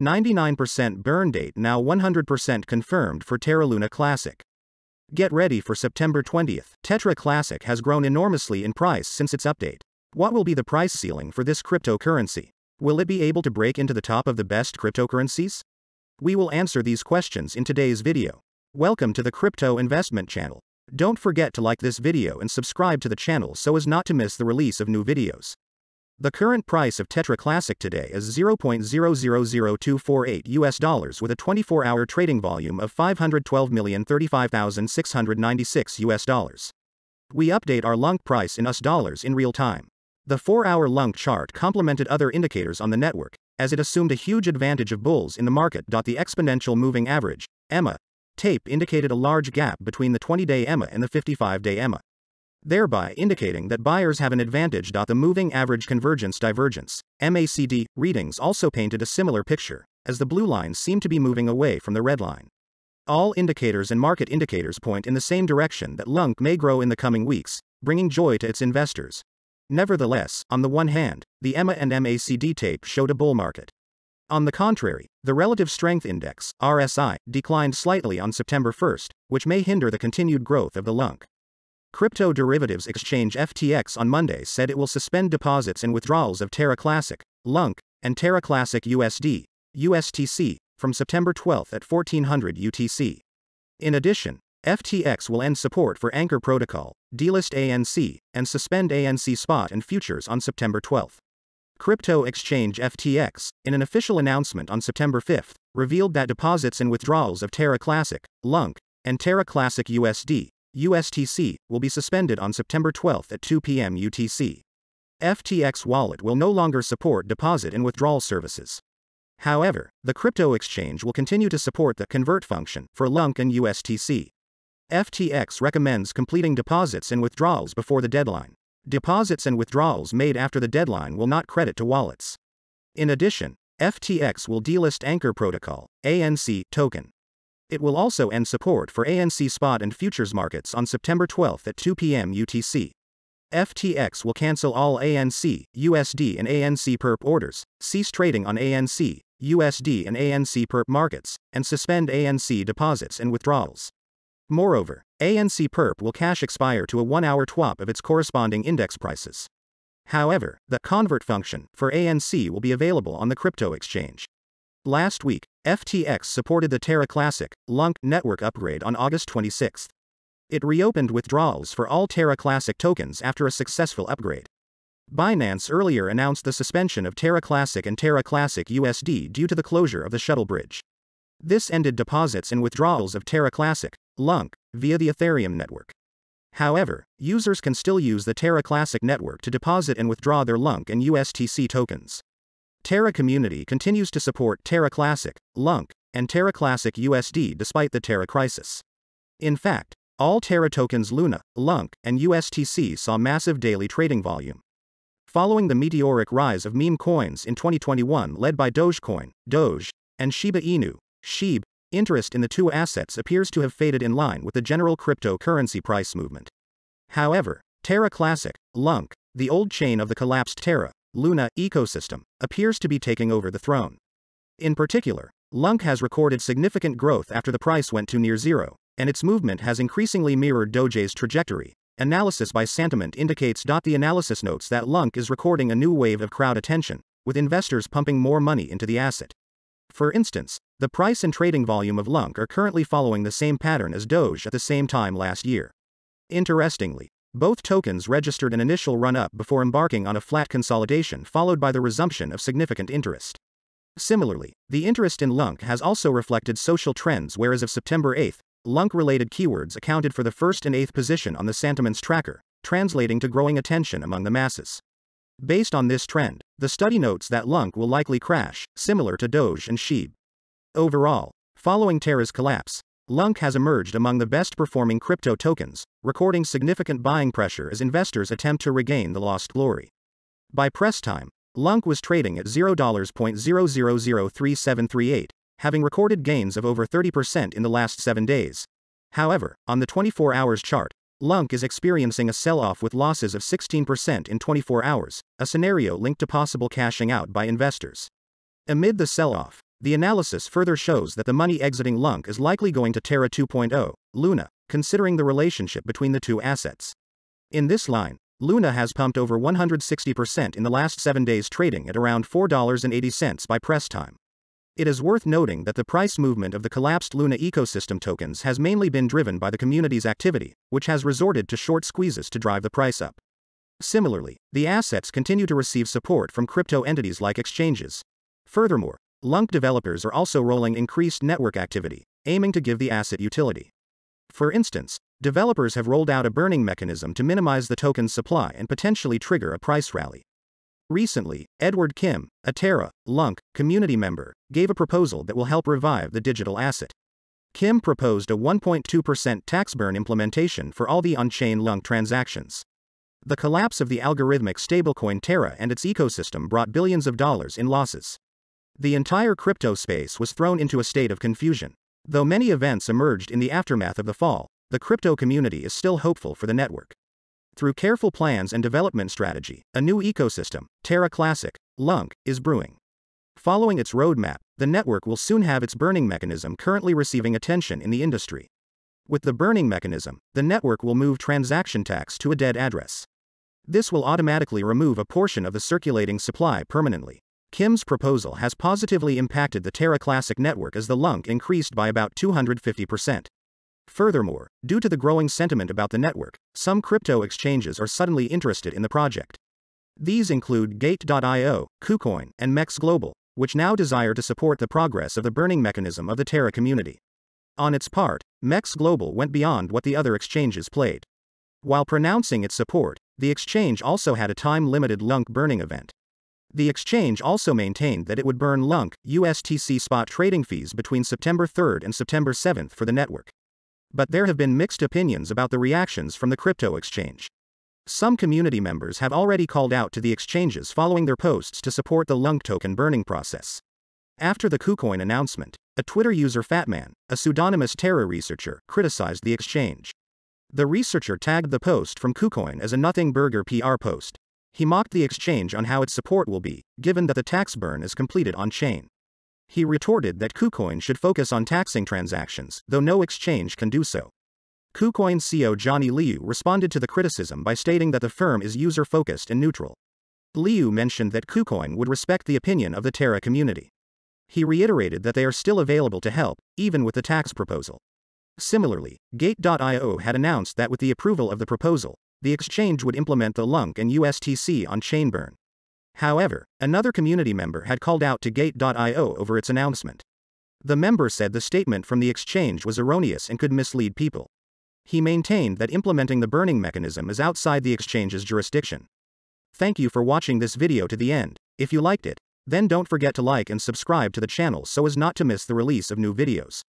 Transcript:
99% burn date now 100% confirmed for Terra Luna Classic. Get ready for September 20th. Tetra Classic has grown enormously in price since its update. What will be the price ceiling for this cryptocurrency? Will it be able to break into the top of the best cryptocurrencies? We will answer these questions in today's video. Welcome to the Crypto Investment Channel. Don't forget to like this video and subscribe to the channel so as not to miss the release of new videos. The current price of Tetra Classic today is 0.000248 US dollars with a 24-hour trading volume of 512,035,696 US dollars. We update our Lunk price in US dollars in real time. The 4-hour Lunk chart complemented other indicators on the network, as it assumed a huge advantage of bulls in the market. The exponential moving average, EMMA, tape indicated a large gap between the 20-day EMMA and the 55-day EMMA thereby indicating that buyers have an advantage. The moving average convergence divergence MACD, readings also painted a similar picture, as the blue line seemed to be moving away from the red line. All indicators and market indicators point in the same direction that Lunk may grow in the coming weeks, bringing joy to its investors. Nevertheless, on the one hand, the EMA and MACD tape showed a bull market. On the contrary, the Relative Strength Index, RSI, declined slightly on September 1, which may hinder the continued growth of the LUNC. Crypto derivatives exchange FTX on Monday said it will suspend deposits and withdrawals of Terra Classic, LUNC, and Terra Classic USD, USTC, from September 12 at 1400 UTC. In addition, FTX will end support for Anchor Protocol, delist ANC, and suspend ANC spot and futures on September 12. Crypto exchange FTX, in an official announcement on September 5, revealed that deposits and withdrawals of Terra Classic, LUNC, and Terra Classic USD, USTC, will be suspended on September 12 at 2 p.m. UTC. FTX wallet will no longer support deposit and withdrawal services. However, the crypto exchange will continue to support the convert function for LUNC and USTC. FTX recommends completing deposits and withdrawals before the deadline. Deposits and withdrawals made after the deadline will not credit to wallets. In addition, FTX will delist Anchor Protocol, ANC, token. It will also end support for ANC spot and futures markets on September 12 at 2 p.m. UTC. FTX will cancel all ANC, USD and ANC perp orders, cease trading on ANC, USD and ANC perp markets, and suspend ANC deposits and withdrawals. Moreover, ANC perp will cash expire to a 1-hour TWAP of its corresponding index prices. However, the convert function for ANC will be available on the crypto exchange. Last week, FTX supported the Terra Classic LUNC network upgrade on August 26. It reopened withdrawals for all Terra Classic tokens after a successful upgrade. Binance earlier announced the suspension of Terra Classic and Terra Classic USD due to the closure of the shuttle bridge. This ended deposits and withdrawals of Terra Classic, LUNC via the Ethereum network. However, users can still use the Terra Classic network to deposit and withdraw their LUNC and USTC tokens. Terra Community continues to support Terra Classic, LUNC, and Terra Classic USD despite the Terra crisis. In fact, all Terra tokens Luna, LUNC, and USTC saw massive daily trading volume. Following the meteoric rise of meme coins in 2021 led by Dogecoin, Doge, and Shiba Inu, SHIB, interest in the two assets appears to have faded in line with the general cryptocurrency price movement. However, Terra Classic, LUNC, the old chain of the collapsed Terra, Luna ecosystem appears to be taking over the throne. In particular, Lunk has recorded significant growth after the price went to near zero, and its movement has increasingly mirrored Doge's trajectory. Analysis by sentiment indicates. The analysis notes that Lunk is recording a new wave of crowd attention, with investors pumping more money into the asset. For instance, the price and trading volume of Lunk are currently following the same pattern as Doge at the same time last year. Interestingly, both tokens registered an initial run-up before embarking on a flat consolidation followed by the resumption of significant interest. Similarly, the interest in LUNC has also reflected social trends whereas of September 8, LUNC-related keywords accounted for the first and eighth position on the Sentiments Tracker, translating to growing attention among the masses. Based on this trend, the study notes that LUNC will likely crash, similar to Doge and Sheeb. Overall, following Terra's collapse, LUNC has emerged among the best performing crypto tokens, recording significant buying pressure as investors attempt to regain the lost glory. By press time, Lunk was trading at 0 dollars 0003738 having recorded gains of over 30% in the last seven days. However, on the 24 hours chart, Lunk is experiencing a sell off with losses of 16% in 24 hours, a scenario linked to possible cashing out by investors. Amid the sell off, the analysis further shows that the money exiting Lunk is likely going to Terra 2.0, Luna, considering the relationship between the two assets. In this line, Luna has pumped over 160% in the last seven days trading at around $4.80 by press time. It is worth noting that the price movement of the collapsed Luna ecosystem tokens has mainly been driven by the community's activity, which has resorted to short squeezes to drive the price up. Similarly, the assets continue to receive support from crypto entities like exchanges. Furthermore, Lunk developers are also rolling increased network activity, aiming to give the asset utility. For instance, developers have rolled out a burning mechanism to minimize the token's supply and potentially trigger a price rally. Recently, Edward Kim, a Terra, Lunk, community member, gave a proposal that will help revive the digital asset. Kim proposed a 1.2% tax burn implementation for all the on chain Lunk transactions. The collapse of the algorithmic stablecoin Terra and its ecosystem brought billions of dollars in losses. The entire crypto space was thrown into a state of confusion. Though many events emerged in the aftermath of the fall, the crypto community is still hopeful for the network. Through careful plans and development strategy, a new ecosystem, Terra Classic, Lunk, is brewing. Following its roadmap, the network will soon have its burning mechanism currently receiving attention in the industry. With the burning mechanism, the network will move transaction tax to a dead address. This will automatically remove a portion of the circulating supply permanently. Kim's proposal has positively impacted the Terra Classic network as the LUNC increased by about 250%. Furthermore, due to the growing sentiment about the network, some crypto exchanges are suddenly interested in the project. These include Gate.io, KuCoin, and MEX Global, which now desire to support the progress of the burning mechanism of the Terra community. On its part, MEX Global went beyond what the other exchanges played. While pronouncing its support, the exchange also had a time-limited LUNC burning event. The exchange also maintained that it would burn LUNC USTC spot trading fees between September 3 and September 7 for the network. But there have been mixed opinions about the reactions from the crypto exchange. Some community members have already called out to the exchanges following their posts to support the LUNC token burning process. After the KuCoin announcement, a Twitter user Fatman, a pseudonymous Terra researcher, criticized the exchange. The researcher tagged the post from KuCoin as a nothing burger PR post, he mocked the exchange on how its support will be, given that the tax burn is completed on-chain. He retorted that KuCoin should focus on taxing transactions, though no exchange can do so. KuCoin CEO Johnny Liu responded to the criticism by stating that the firm is user-focused and neutral. Liu mentioned that KuCoin would respect the opinion of the Terra community. He reiterated that they are still available to help, even with the tax proposal. Similarly, Gate.io had announced that with the approval of the proposal, the exchange would implement the LUNC and USTC on Chainburn. However, another community member had called out to Gate.io over its announcement. The member said the statement from the exchange was erroneous and could mislead people. He maintained that implementing the burning mechanism is outside the exchange's jurisdiction. Thank you for watching this video to the end. If you liked it, then don't forget to like and subscribe to the channel so as not to miss the release of new videos.